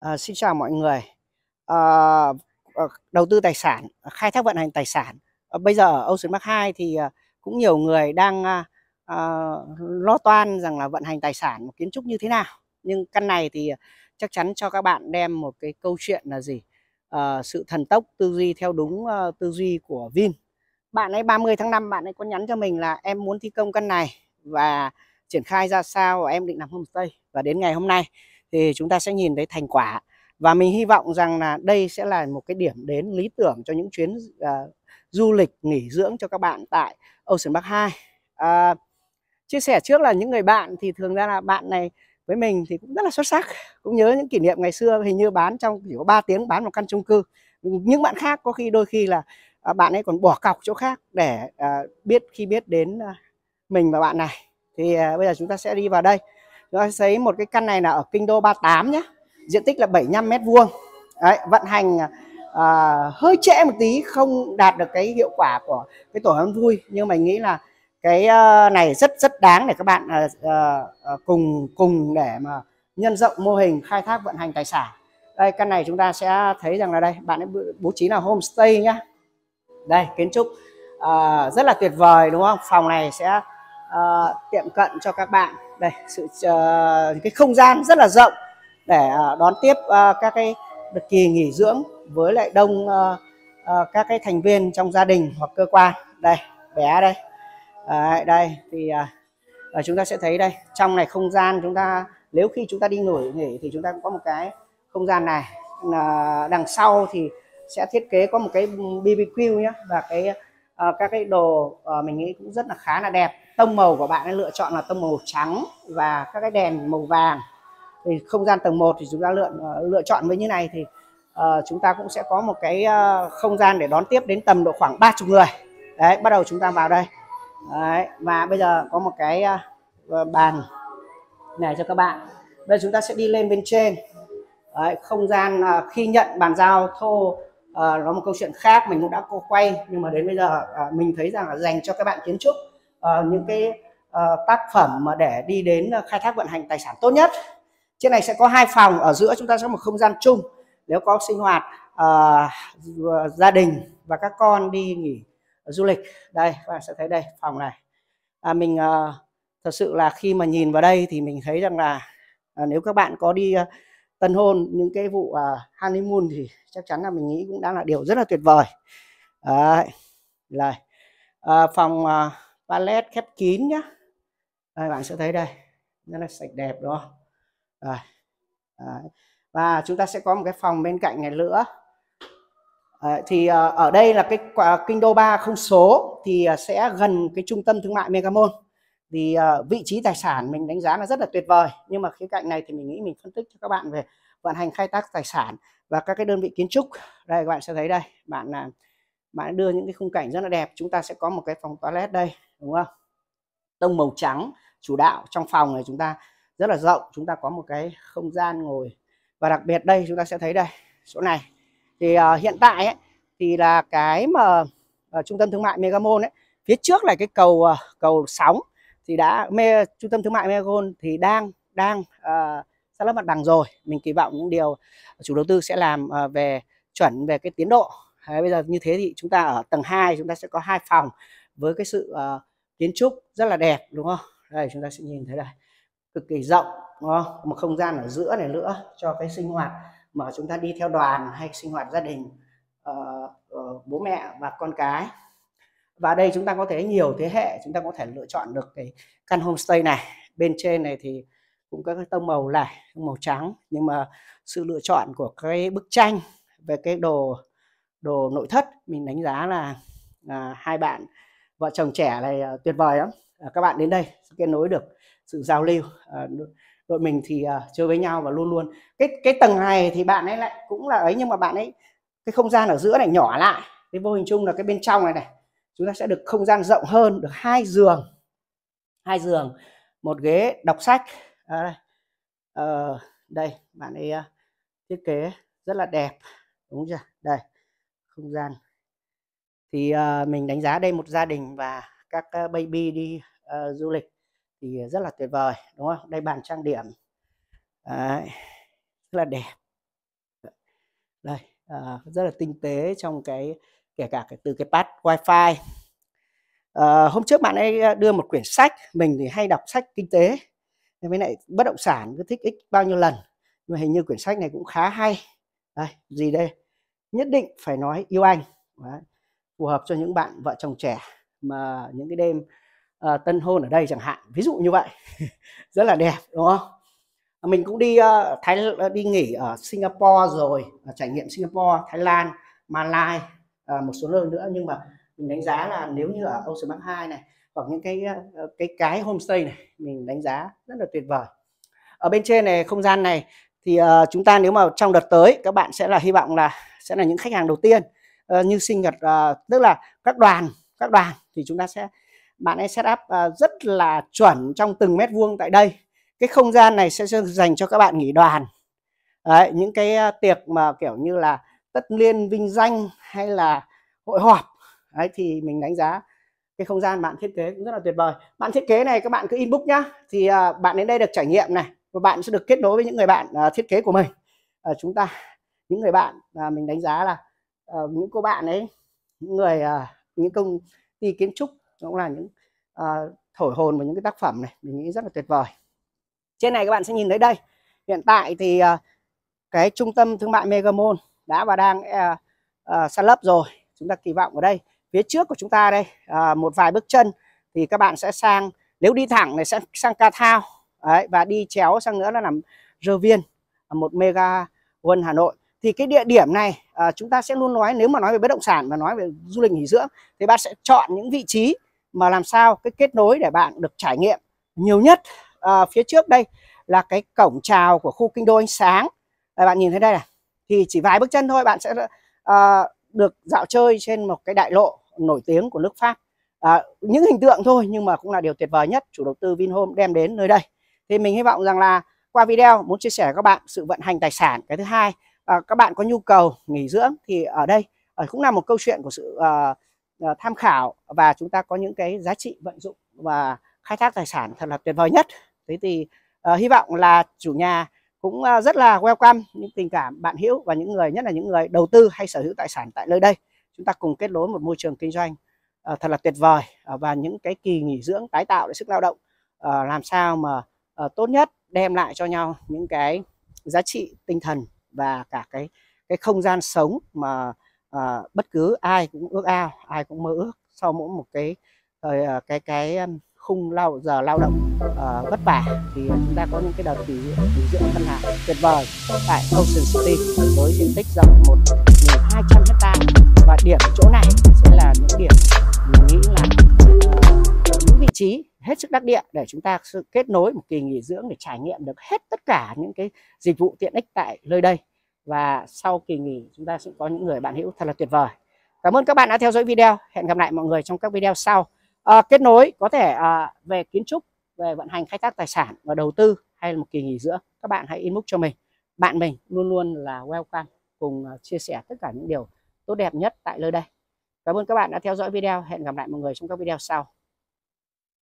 À, xin chào mọi người. À, đầu tư tài sản, khai thác vận hành tài sản. À, bây giờ ở Ocean Park 2 thì cũng nhiều người đang à, à, lo toan rằng là vận hành tài sản một kiến trúc như thế nào. Nhưng căn này thì chắc chắn cho các bạn đem một cái câu chuyện là gì? À, sự thần tốc tư duy theo đúng uh, tư duy của Vin. Bạn ấy 30 tháng 5 bạn ấy có nhắn cho mình là em muốn thi công căn này và triển khai ra sao và em định làm homestay và đến ngày hôm nay thì chúng ta sẽ nhìn thấy thành quả và mình hy vọng rằng là đây sẽ là một cái điểm đến lý tưởng cho những chuyến uh, du lịch nghỉ dưỡng cho các bạn tại Ocean Park 2 à, chia sẻ trước là những người bạn thì thường ra là bạn này với mình thì cũng rất là xuất sắc cũng nhớ những kỷ niệm ngày xưa hình như bán trong chỉ có 3 tiếng bán một căn chung cư những bạn khác có khi đôi khi là à, bạn ấy còn bỏ cọc chỗ khác để à, biết khi biết đến mình và bạn này thì bây giờ chúng ta sẽ đi vào đây chúng ta thấy một cái căn này là ở kinh đô 38 nhé diện tích là 75 mét vuông Đấy, vận hành à, hơi trễ một tí không đạt được cái hiệu quả của cái tổ hâm vui nhưng mình nghĩ là cái ờ, này rất rất đáng để các bạn uh, uh, cùng cùng để mà nhân rộng mô hình khai thác vận hành tài sản đây căn này chúng ta sẽ thấy rằng là đây bạn ấy bố trí là homestay nhá đây kiến trúc uh, rất là tuyệt vời đúng không phòng này sẽ uh, tiệm cận cho các bạn đây sự uh, cái không gian rất là rộng để uh, đón tiếp uh, các cái được kỳ nghỉ dưỡng với lại đông uh, uh, các cái thành viên trong gia đình hoặc cơ quan đây bé đây Đấy, đây thì uh, chúng ta sẽ thấy đây trong này không gian chúng ta nếu khi chúng ta đi ngồi nghỉ thì chúng ta cũng có một cái không gian này là đằng sau thì sẽ thiết kế có một cái BBQ nhé và cái uh, các cái đồ uh, mình nghĩ cũng rất là khá là đẹp tông màu của bạn lựa chọn là tông màu trắng và các cái đèn màu vàng thì không gian tầng 1 thì chúng ta lựa ờ, lựa chọn với như này thì uh, chúng ta cũng sẽ có một cái uh, không gian để đón tiếp đến tầm độ khoảng 30 người đấy bắt đầu chúng ta vào đây đấy, và bây giờ có một cái uh, bàn này cho các bạn bây giờ chúng ta sẽ đi lên bên trên đấy, không gian uh, khi nhận bàn giao thô uh, nó một câu chuyện khác mình cũng đã quay nhưng mà đến bây giờ uh, mình thấy rằng là dành cho các bạn kiến trúc Ờ, những cái uh, tác phẩm mà để đi đến ờ, khai thác vận hành tài sản tốt nhất Trên này sẽ có hai phòng ở giữa chúng ta sẽ có một không gian chung nếu có sinh hoạt uh, gia đình và các con đi nghỉ du lịch đây các bạn sẽ thấy đây phòng này à, mình uh, thật sự là khi mà nhìn vào đây thì mình thấy rằng là uh, nếu các bạn có đi uh, tân hôn những cái vụ uh, honeymoon thì chắc chắn là mình nghĩ cũng đang là điều rất là tuyệt vời đấy là uh, phòng uh, palette khép kín nhá đây, bạn sẽ thấy đây rất là sạch đẹp đúng không rồi Đấy. và chúng ta sẽ có một cái phòng bên cạnh này nữa Đấy, thì ờ, ở đây là cái kinh đô 3 không số thì ờ, sẽ gần cái trung tâm thương mại Megamall thì ờ, vị trí tài sản mình đánh giá là rất là tuyệt vời nhưng mà khía cạnh này thì mình nghĩ mình phân tích cho các bạn về vận hành khai thác tài sản và các cái đơn vị kiến trúc đây các bạn sẽ thấy đây bạn là bạn đưa những cái khung cảnh rất là đẹp chúng ta sẽ có một cái phòng toilet đây đúng không tông màu trắng chủ đạo trong phòng này chúng ta rất là rộng chúng ta có một cái không gian ngồi và đặc biệt đây chúng ta sẽ thấy đây chỗ này thì uh, hiện tại ấy, thì là cái mà uh, trung tâm thương mại Megamall ấy phía trước là cái cầu uh, cầu sóng thì đã mê trung tâm thương mại Megamall thì đang đang uh, san lấp mặt bằng rồi mình kỳ vọng những điều chủ đầu tư sẽ làm uh, về chuẩn về cái tiến độ Đấy, bây giờ như thế thì chúng ta ở tầng 2 chúng ta sẽ có hai phòng với cái sự uh, kiến trúc rất là đẹp đúng không đây chúng ta sẽ nhìn thấy đây cực kỳ rộng đúng không? một không gian ở giữa này nữa cho cái sinh hoạt mà chúng ta đi theo đoàn hay sinh hoạt gia đình uh, uh, bố mẹ và con cái và đây chúng ta có thể nhiều thế hệ chúng ta có thể lựa chọn được cái căn homestay này bên trên này thì cũng có cái tông màu lại màu trắng nhưng mà sự lựa chọn của cái bức tranh về cái đồ đồ nội thất mình đánh giá là à, hai bạn vợ chồng trẻ này ờ, tuyệt vời lắm ờ, các bạn đến đây kết nối được sự giao lưu ờ, đội mình thì chơi với nhau và luôn luôn cái cái tầng này thì bạn ấy lại cũng là ấy nhưng mà bạn ấy cái không gian ở giữa này nhỏ lại cái vô hình chung là cái bên trong này này chúng ta sẽ được không gian rộng hơn được hai giường hai giường một ghế đọc sách à, đây. À, đây bạn ấy thiết kế rất là đẹp đúng chưa đây không gian thì uh, mình đánh giá đây một gia đình và các uh, baby đi uh, du lịch thì rất là tuyệt vời đúng không đây bàn trang điểm Đấy, rất là đẹp đây uh, rất là tinh tế trong cái kể cả cái, từ cái pad wifi uh, hôm trước bạn ấy đưa một quyển sách mình thì hay đọc sách kinh tế với lại bất động sản cứ thích ích bao nhiêu lần nhưng mà hình như quyển sách này cũng khá hay đây gì đây nhất định phải nói yêu anh Đấy phù hợp cho những bạn vợ chồng trẻ mà những cái đêm uh, tân hôn ở đây chẳng hạn ví dụ như vậy rất là đẹp đúng không mình cũng đi uh, thái ờ, đi nghỉ ở Singapore rồi trải nghiệm Singapore Thái Lan Malai uh, một số nơi nữa nhưng mà mình đánh giá là nếu như ở Ocean Park hai này hoặc những cái cái cái homestay này mình đánh giá rất là tuyệt vời ở bên trên này không gian này thì uh, chúng ta nếu mà trong đợt tới các bạn sẽ là hy vọng là sẽ là những khách hàng đầu tiên Ờ, như sinh nhật ờ, tức là các đoàn các đoàn thì chúng ta sẽ bạn ấy setup uh, ờ, rất là chuẩn trong từng mét vuông tại đây cái không gian này sẽ dành cho các bạn nghỉ đoàn Đấy, những cái tiệc mà kiểu như là tất liên vinh danh hay là hội họp Đấy, thì mình đánh giá cái không gian bạn thiết kế cũng rất là tuyệt vời bạn thiết kế này các bạn cứ inbox nhá thì bạn đến đây được trải nghiệm này và bạn sẽ được kết nối với những người bạn thiết kế của mình uh, chúng ta những người bạn mình đánh giá là uh, những cô bạn ấy những người uh, những công ty kiến trúc cũng là những uh, thổi hồn và những cái tác phẩm này mình nghĩ rất là tuyệt vời trên này các bạn sẽ nhìn thấy đây hiện tại thì uh, cái trung tâm thương mại Megamall đã và đang uh, uh, san lấp rồi chúng ta kỳ vọng ở đây phía trước của chúng ta đây uh, một vài bước chân thì các bạn sẽ sang nếu đi thẳng này sẽ sang Ca Thao và đi chéo sang nữa là nằm Rơ Viên một mega quân Hà Nội thì cái địa điểm này à, chúng ta sẽ luôn nói nếu mà nói về bất động sản và nói về du lịch nghỉ dưỡng thì bạn sẽ chọn những vị trí mà làm sao cái kết nối để bạn được trải nghiệm nhiều nhất à, phía trước đây là cái cổng chào của khu kinh đô ánh sáng à, bạn nhìn thấy đây này thì chỉ vài bước chân thôi bạn sẽ à, được dạo chơi trên một cái đại lộ nổi tiếng của nước Pháp à, những hình tượng thôi nhưng mà cũng là điều tuyệt vời nhất chủ đầu tư Vinhome đem đến nơi đây thì mình hy vọng rằng là qua video muốn chia sẻ với các bạn sự vận hành tài sản cái thứ hai à, các bạn có nhu cầu nghỉ dưỡng thì ở đây à, cũng là một câu chuyện của sự à, tham khảo và chúng ta có những cái giá trị vận dụng và khai thác tài sản thật là tuyệt vời nhất. Thế thì à, hy vọng là chủ nhà cũng à, rất là welcome những tình cảm bạn hữu và những người nhất là những người đầu tư hay sở hữu tài sản tại nơi đây. Chúng ta cùng kết nối một môi trường kinh doanh à, thật là tuyệt vời à, và những cái kỳ nghỉ dưỡng tái tạo lại sức lao động à, làm sao mà à, tốt nhất đem lại cho nhau những cái giá trị tinh thần và cả cái cái không gian sống mà à, bất cứ ai cũng ước ao ai cũng mơ ước sau mỗi một cái à, cái cái, cái khung lao giờ lao động uh, vất vả thì chúng ta có những cái đợt nghỉ nghỉ dưỡng thân hàng tuyệt vời tại Ocean City với diện tích rộng một hai trăm hecta và điểm chỗ này sẽ là những điểm mình nghĩ là uh, ờ, những vị trí hết sức đắc địa để chúng ta kết nối một kỳ nghỉ dưỡng để trải nghiệm được hết tất cả những cái dịch vụ tiện ích tại nơi đây và sau kỳ nghỉ chúng ta sẽ có những người bạn hữu thật là tuyệt vời cảm ơn các bạn đã theo dõi video hẹn gặp lại mọi người trong các video sau à, kết nối có thể à, về kiến trúc về vận hành khai thác tài sản và đầu tư hay là một kỳ nghỉ dưỡng các bạn hãy inbox cho mình bạn mình luôn luôn là welcome cùng à, chia sẻ tất cả những điều tốt đẹp nhất tại nơi đây cảm ơn các bạn đã theo dõi video hẹn gặp lại mọi người trong các video sau